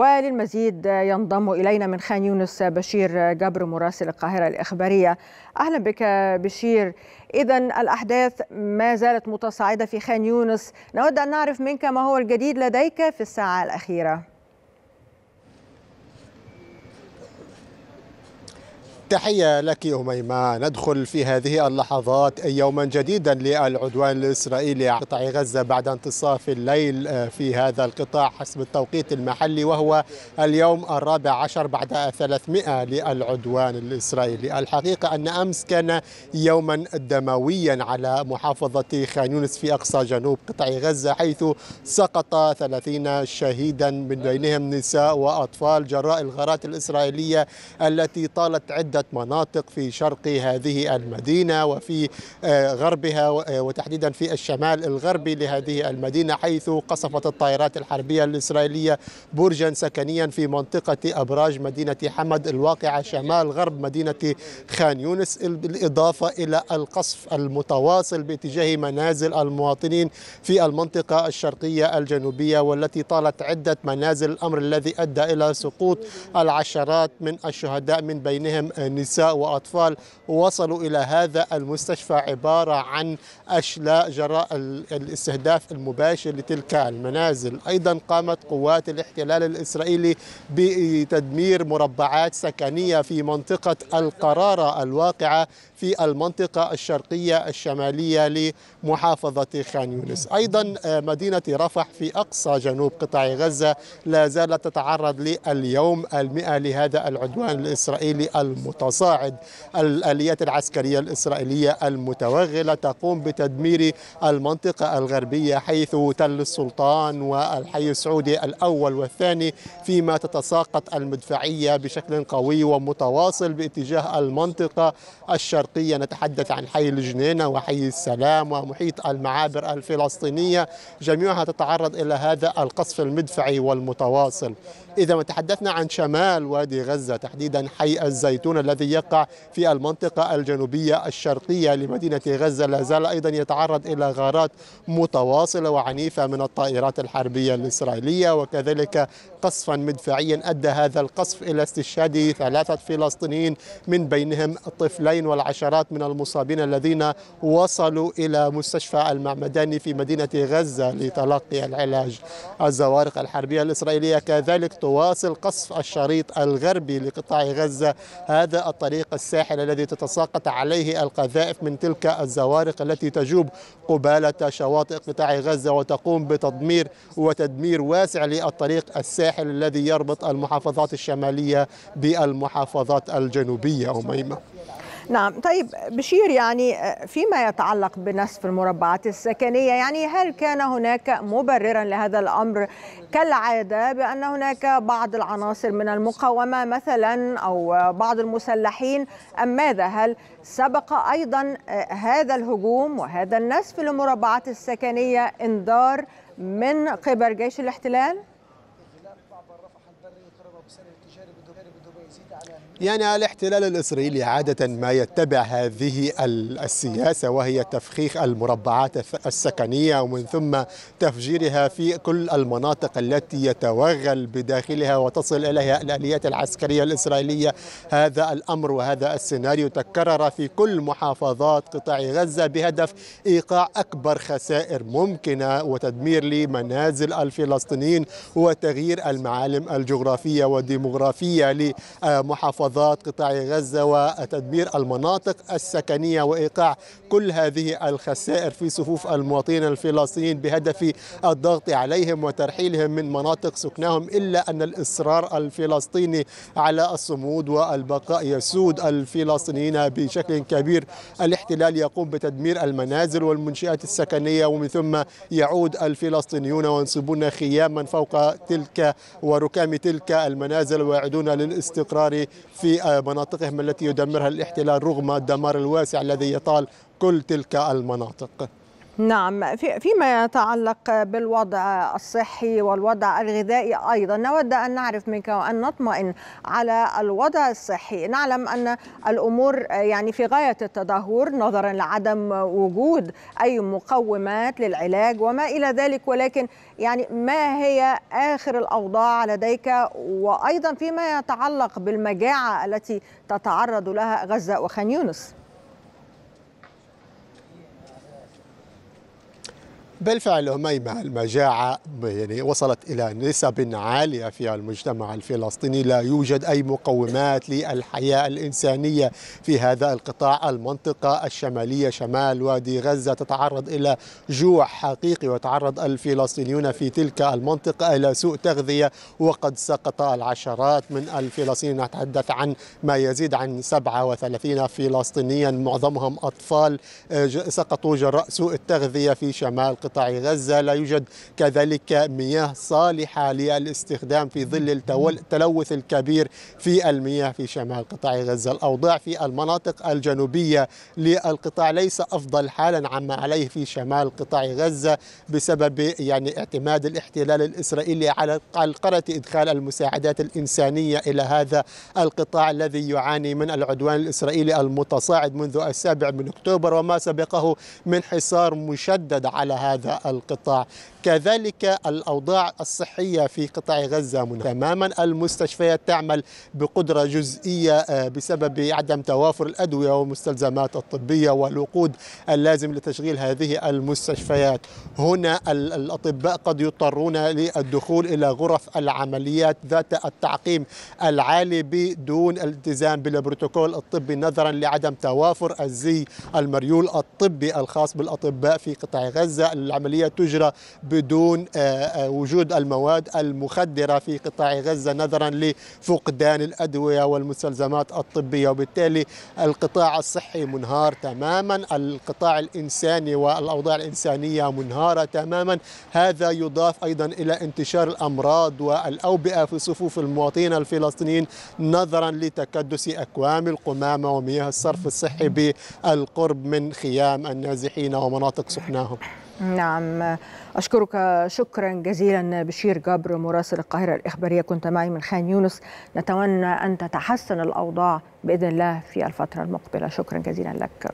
وللمزيد ينضم إلينا من خان يونس بشير جبر مراسل القاهرة الإخبارية أهلا بك بشير إذا الأحداث ما زالت متصاعدة في خان يونس نود أن نعرف منك ما هو الجديد لديك في الساعة الأخيرة تحية لك أميمة ندخل في هذه اللحظات يوما جديدا للعدوان الإسرائيلي على قطاع غزة بعد انتصاف الليل آه، في هذا القطاع حسب التوقيت المحلي وهو اليوم الرابع عشر بعد 300 للعدوان الإسرائيلي الحقيقة أن أمس كان يوما دمويا على محافظة خان يونس في أقصى جنوب قطاع غزة حيث سقط 30 شهيدا من بينهم نساء وأطفال جراء الغارات الإسرائيلية التي طالت عدة عدة مناطق في شرق هذه المدينة وفي آه، غربها آه، وتحديدا في الشمال الغربي لهذه المدينة حيث قصفت الطائرات الحربية الإسرائيلية برجا سكنيا في منطقة أبراج مدينة حمد الواقعة شمال غرب مدينة خان يونس بالإضافة إلى القصف المتواصل باتجاه منازل المواطنين في المنطقة الشرقية الجنوبية والتي طالت عدة منازل الأمر الذي أدى إلى سقوط العشرات من الشهداء من بينهم نساء وأطفال وصلوا إلى هذا المستشفى عبارة عن أشلاء جراء الاستهداف المباشر لتلك المنازل أيضا قامت قوات الاحتلال الإسرائيلي بتدمير مربعات سكنية في منطقة القرارة الواقعة في المنطقة الشرقية الشمالية لمحافظة خان يونس أيضا آه، مدينة رفح في أقصى جنوب قطاع غزة لا زالت تتعرض لليوم المئة لهذا العدوان الإسرائيلي المتصاعد الآليات العسكرية الإسرائيلية المتوغلة تقوم بتدمير المنطقة الغربية حيث تل السلطان والحي السعودي الأول والثاني فيما تتساقط المدفعية بشكل قوي ومتواصل باتجاه المنطقة الشرقية الشرقية نتحدث عن حي الجنينة وحي السلام ومحيط المعابر الفلسطينية جميعها تتعرض إلى هذا القصف المدفعي والمتواصل إذا ما تحدثنا عن شمال وادي غزة تحديدا حي الزيتون الذي يقع في المنطقة الجنوبية الشرقية لمدينة غزة لا زال أيضا يتعرض إلى غارات متواصلة وعنيفة من الطائرات الحربية الإسرائيلية وكذلك قصفا مدفعيا أدى هذا القصف إلى استشهاد ثلاثة فلسطينيين من بينهم طفلين والعشرين العشرات من المصابين الذين وصلوا إلى مستشفى المعمداني في مدينة غزة لتلقي العلاج الزوارق الحربية الإسرائيلية كذلك تواصل قصف الشريط الغربي لقطاع غزة هذا الطريق الساحل الذي تتساقط عليه القذائف من تلك الزوارق التي تجوب قبالة شواطئ قطاع غزة وتقوم بتضمير وتدمير واسع للطريق الساحل الذي يربط المحافظات الشمالية بالمحافظات الجنوبية أميمة نعم طيب بشير يعني آه، فيما يتعلق بنسف المربعات السكنية يعني هل كان هناك مبررا لهذا الأمر كالعادة بأن هناك بعض العناصر من المقاومة مثلا أو بعض المسلحين أم ماذا هل سبق أيضا آه، هذا الهجوم وهذا النسف للمربعات السكنية انذار من قبل جيش الاحتلال؟ يعني الاحتلال الإسرائيلي عادة ما يتبع هذه السياسة وهي تفخيخ المربعات السكنية ومن ثم تفجيرها في كل المناطق التي يتوغل بداخلها وتصل إليها الآليات العسكرية الإسرائيلية هذا الأمر وهذا السيناريو تكرر في كل محافظات قطاع غزة بهدف إيقاع أكبر خسائر ممكنة وتدمير لمنازل الفلسطينيين وتغيير المعالم الجغرافية والديمغرافية آه، محافظات قطاع غزة وتدمير المناطق السكنية وإيقاع كل هذه الخسائر في صفوف المواطنين الفلسطينيين بهدف الضغط عليهم وترحيلهم من مناطق سكنهم إلا أن الإصرار الفلسطيني على الصمود والبقاء يسود الفلسطينيين بشكل كبير الاحتلال يقوم بتدمير المنازل والمنشآت السكنية ومن ثم يعود الفلسطينيون وينصبون خياما فوق تلك وركام تلك المنازل ويعودون للاستقرار الاستقرار في آه، مناطقهم التي يدمرها الاحتلال رغم الدمار الواسع الذي يطال كل تلك المناطق نعم فيما يتعلق بالوضع الصحي والوضع الغذائي أيضا نود أن نعرف منك وأن نطمئن على الوضع الصحي نعلم أن الأمور يعني في غاية التدهور نظرا لعدم وجود أي مقومات للعلاج وما إلى ذلك ولكن يعني ما هي آخر الأوضاع لديك وأيضا فيما يتعلق بالمجاعة التي تتعرض لها غزة وخان يونس بالفعل هميمة المجاعة يعني وصلت إلى نسب عالية في المجتمع الفلسطيني لا يوجد أي مقومات للحياة الإنسانية في هذا القطاع المنطقة الشمالية شمال وادي غزة تتعرض إلى جوع حقيقي وتعرض الفلسطينيون في تلك المنطقة إلى سوء تغذية وقد سقط العشرات من الفلسطينيين نتحدث عن ما يزيد عن 37 فلسطينيا معظمهم أطفال آه، سقطوا جراء سوء التغذية في شمال قطاع قطاع غزة لا يوجد كذلك مياه صالحة للاستخدام في ظل التلوث الكبير في المياه في شمال قطاع غزة الأوضاع في المناطق الجنوبية للقطاع ليس أفضل حالا عما عليه في شمال قطاع غزة بسبب يعني اعتماد الاحتلال الإسرائيلي على القرة إدخال المساعدات الإنسانية إلى هذا القطاع الذي يعاني من العدوان الإسرائيلي المتصاعد منذ السابع من أكتوبر وما سبقه من حصار مشدد على هذا هذا القطاع كذلك الأوضاع الصحية في قطاع غزة من تماما المستشفيات تعمل بقدرة جزئية آه، بسبب عدم توافر الأدوية والمستلزمات الطبية والوقود اللازم لتشغيل هذه المستشفيات هنا الأطباء قد يضطرون للدخول إلى غرف العمليات ذات التعقيم العالي بدون الالتزام بالبروتوكول الطبي نظرا لعدم توافر الزي المريول الطبي الخاص بالأطباء في قطاع غزة العملية تجرى بدون آه، آه، وجود المواد المخدرة في قطاع غزة نظرا لفقدان الأدوية والمستلزمات الطبية وبالتالي القطاع الصحي منهار تماما القطاع الإنساني والأوضاع الإنسانية منهارة تماما هذا يضاف أيضا إلى انتشار الأمراض والأوبئة في صفوف المواطنين الفلسطينيين نظرا لتكدس أكوام القمامة ومياه الصرف الصحي بالقرب من خيام النازحين ومناطق سكناهم نعم أشكرك شكرا جزيلا بشير جبر مراسل القاهرة الإخبارية كنت معي من خان يونس نتمنى أن تتحسن الأوضاع بإذن الله في الفترة المقبلة شكرا جزيلا لك